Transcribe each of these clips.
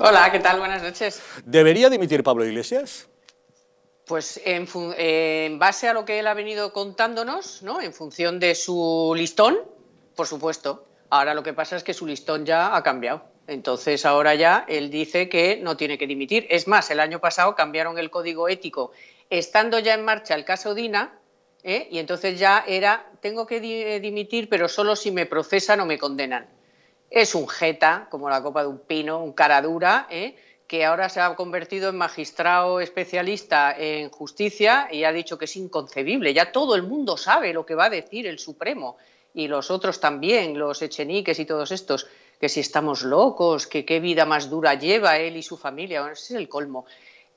Hola, ¿qué tal? Buenas noches. ¿Debería dimitir Pablo Iglesias? Pues en, base a lo que él ha venido contándonos, ¿no? En función de su listón, por supuesto. Ahora lo que pasa es que su listón ya ha cambiado. Entonces ahora ya él dice que no tiene que dimitir. Es más, el año pasado cambiaron el código ético, estando ya en marcha el caso Dina, ¿eh? y entonces ya era, tengo que eh, dimitir, pero solo si me procesan o me condenan es un jeta, como la copa de un pino, un cara dura, ¿eh? que ahora se ha convertido en magistrado especialista en justicia y ha dicho que es inconcebible. Ya todo el mundo sabe lo que va a decir el Supremo y los otros también, los echeniques y todos estos, que si estamos locos, que qué vida más dura lleva él y su familia, bueno, ese es el colmo.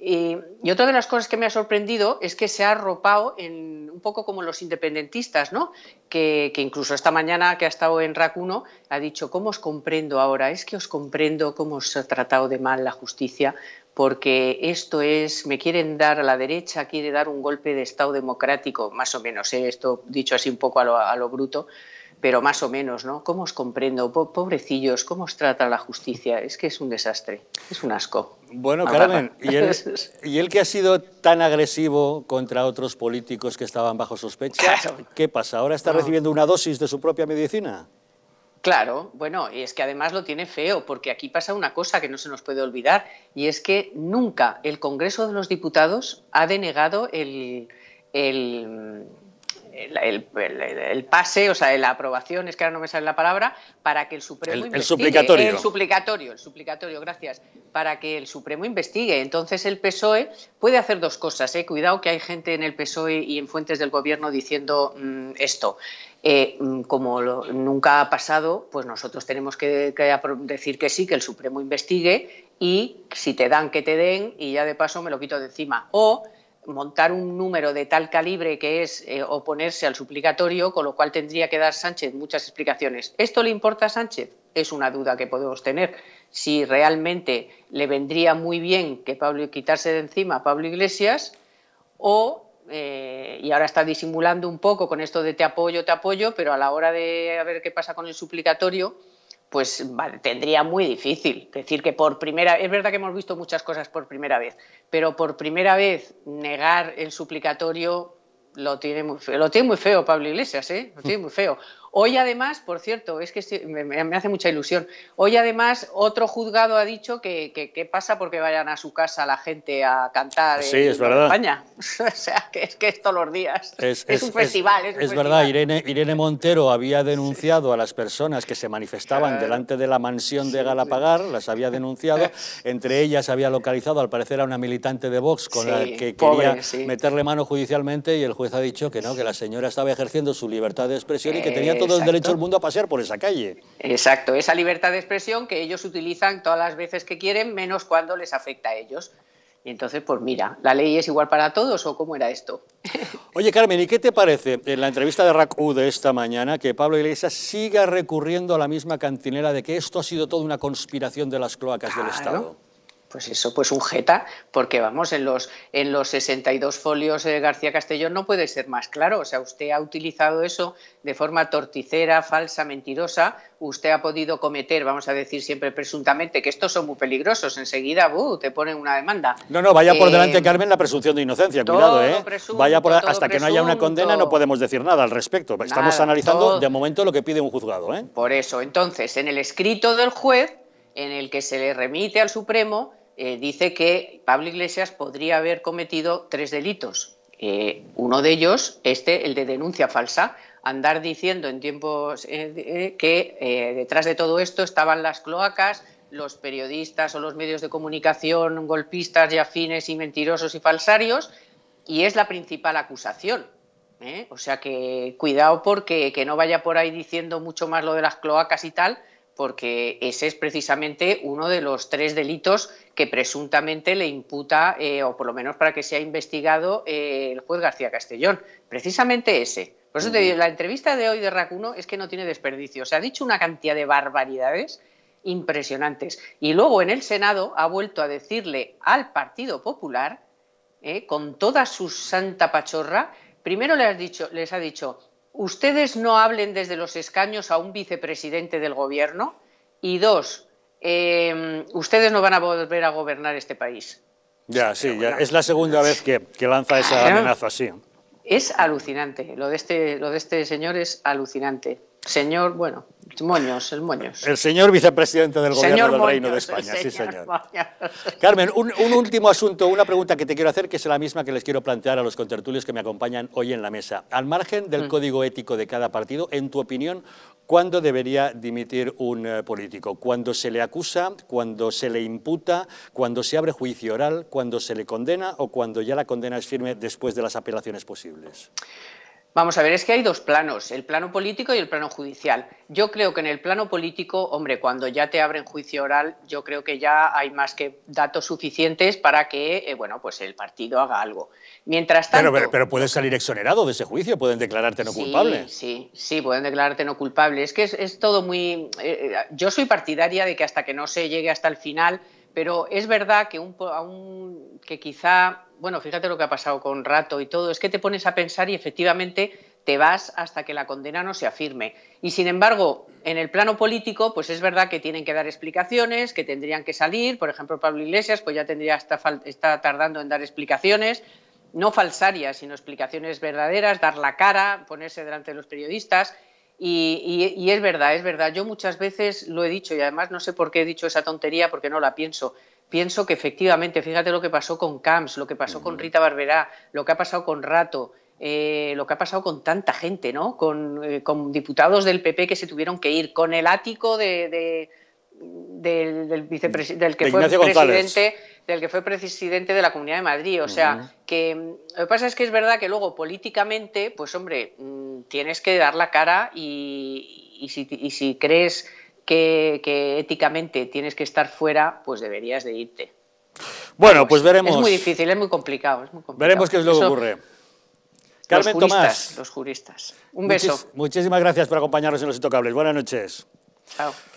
Y, otra de las cosas que me ha sorprendido es que se ha arropado un poco como los independentistas, ¿no? Que, incluso esta mañana que ha estado en RAC ha dicho, ¿cómo os comprendo ahora? Es que os comprendo cómo os ha tratado de mal la justicia, porque esto es, me quieren dar a la derecha, quiere dar un golpe de Estado democrático, más o menos, ¿eh? esto dicho así un poco a lo bruto, pero más o menos, ¿no? ¿Cómo os comprendo? Pobrecillos, ¿cómo os trata la justicia? Es que es un desastre, es un asco. Bueno, ah, Carmen, ¿y él, que ha sido tan agresivo contra otros políticos que estaban bajo sospecha? ¿Qué pasa? ¿Ahora está recibiendo una dosis de su propia medicina? Claro, bueno, y es que además lo tiene feo, porque aquí pasa una cosa que no se nos puede olvidar, y es que nunca el Congreso de los Diputados ha denegado el el, pase, o sea, la aprobación, es que ahora no me sale la palabra, para que el Supremo el, El suplicatorio, el suplicatorio, gracias. Para que el Supremo investigue. Entonces el PSOE puede hacer dos cosas. ¿eh? Cuidado que hay gente en el PSOE y en fuentes del gobierno diciendo mm, esto. Eh, mm, como nunca ha pasado, pues nosotros tenemos que, que decir que sí, que el Supremo investigue y si te dan, que te den y ya de paso me lo quito de encima. O montar un número de tal calibre que es eh, oponerse al suplicatorio, con lo cual tendría que dar Sánchez muchas explicaciones. ¿Esto le importa a Sánchez? Es una duda que podemos tener. Si realmente le vendría muy bien que Pablo quitarse de encima a Pablo Iglesias o eh, y ahora está disimulando un poco con esto de te apoyo, te apoyo, pero a la hora de ver qué pasa con el suplicatorio, pues tendría muy difícil. Decir que por primera es verdad que hemos visto muchas cosas por primera vez, pero por primera vez negar el suplicatorio lo tiene muy feo, lo tiene muy feo Pablo Iglesias, ¿eh? Lo tiene muy feo. Hoy además, por cierto, es que me, hace mucha ilusión, hoy además otro juzgado ha dicho que, qué pasa porque vayan a su casa la gente a cantar en es verdad. España. o sea, que es que es todos los días. Es, un festival. Es, verdad, Irene, Montero había denunciado a las personas que se manifestaban delante de la mansión de Galapagar, las había denunciado, entre ellas había localizado al parecer a una militante de Vox con la que quería meterle mano judicialmente y el juez ha dicho que no, que la señora estaba ejerciendo su libertad de expresión y que tenía todo el derecho del mundo a pasear por esa calle. Exacto, esa libertad de expresión que ellos utilizan todas las veces que quieren, menos cuando les afecta a ellos. Y entonces, pues mira, ¿la ley es igual para todos o cómo era esto? Oye, Carmen, ¿y qué te parece en la entrevista de RACU de esta mañana que Pablo Iglesias siga recurriendo a la misma cantinera de que esto ha sido toda una conspiración de las cloacas del Estado? pues eso, pues un jeta, porque vamos, en los, en los 62 folios de eh, García Castellón no puede ser más claro. O sea, usted ha utilizado eso de forma torticera, falsa, mentirosa. Usted ha podido cometer, vamos a decir siempre presuntamente, que estos son muy peligrosos. Enseguida, uh, te ponen una demanda. No, no, vaya por delante, eh, Carmen, la presunción de inocencia, cuidado, ¿eh? vaya por, hasta que no haya una condena no podemos decir nada al respecto. Estamos analizando de momento lo que pide un juzgado, ¿eh? Por eso, entonces, en el escrito del juez, en el que se le remite al Supremo, eh, dice que Pablo Iglesias podría haber cometido tres delitos. Eh, uno de ellos, este, el de denuncia falsa, andar diciendo en tiempos eh, que detrás de todo esto estaban las cloacas, los periodistas o los medios de comunicación golpistas y afines y mentirosos y falsarios, y es la principal acusación. O sea que cuidado porque que no vaya por ahí diciendo mucho más lo de las cloacas y tal, porque ese es precisamente uno de los tres delitos que presuntamente le imputa, eh, o por lo menos para que sea investigado, eh, el juez García Castellón. Precisamente ese. Por eso te digo, la entrevista de hoy de Racuno es que no tiene desperdicio. Se ha dicho una cantidad de barbaridades impresionantes. Y luego en el Senado ha vuelto a decirle al Partido Popular, eh, con toda su santa pachorra, primero les, dicho, les ha dicho, ustedes no hablen desde los escaños a un vicepresidente del gobierno. Y dos, em, ustedes no van a volver a gobernar este país. Ya, sí, ya. es la segunda vez que, lanza esa amenaza así. Es alucinante, lo de, este, lo de este señor es alucinante. Señor, bueno, Moños, el Moños. El señor vicepresidente del Gobierno del Reino de España, sí, señor. Carmen, un, último asunto, una pregunta que te quiero hacer, que es la misma que les quiero plantear a los contertulios que me acompañan hoy en la mesa. Al margen del mm. código ético de cada partido, en tu opinión, ¿Cuándo debería dimitir un eh, político? ¿Cuándo se le acusa? ¿Cuando se le imputa? ¿Cuando se abre juicio oral? ¿Cuando se le condena? ¿O cuando ya la condena es firme después de las apelaciones posibles? Vamos a ver, es que hay dos planos, el plano político y el plano judicial. Yo creo que en el plano político, hombre, cuando ya te abren juicio oral, yo creo que ya hay más que datos suficientes para que, eh, bueno, pues el partido haga algo. Mientras tanto... Pero, puedes salir exonerado de ese juicio, pueden declararte no culpable. Sí, sí, pueden declararte no culpable. Es que es, todo muy... Eh, eh, yo soy partidaria de que hasta que no se llegue hasta el final pero es verdad que, un, que quizá, bueno, fíjate lo que ha pasado con Rato y todo, es que te pones a pensar y efectivamente te vas hasta que la condena no se afirme. Y sin embargo, en el plano político, pues es verdad que tienen que dar explicaciones, que tendrían que salir. Por ejemplo, Pablo Iglesias, pues ya tendría está, está tardando en dar explicaciones, no falsarias, sino explicaciones verdaderas, dar la cara, ponerse delante de los periodistas. Y, es verdad, es verdad. Yo muchas veces lo he dicho y además no sé por qué he dicho esa tontería porque no la pienso. Pienso que efectivamente, fíjate lo que pasó con Camps, lo que pasó con Rita Barberá, lo que ha pasado con Rato, eh, lo que ha pasado con tanta gente, ¿no? Con, eh, diputados del PP que se tuvieron que ir, con el ático de, del, del, del, que fue presidente del que fue presidente de la Comunidad de Madrid. O sea, que lo que pasa es que es verdad que luego políticamente, pues hombre. Mm, tienes que dar la cara y, si, crees que, éticamente tienes que estar fuera, pues deberías de irte. Bueno, pues, pues veremos. Es muy difícil, es muy complicado. Veremos qué es lo que ocurre. Carmen los juristas, Los juristas. Un beso. muchísimas gracias por acompañarnos en Los Intocables. Buenas noches. Chao.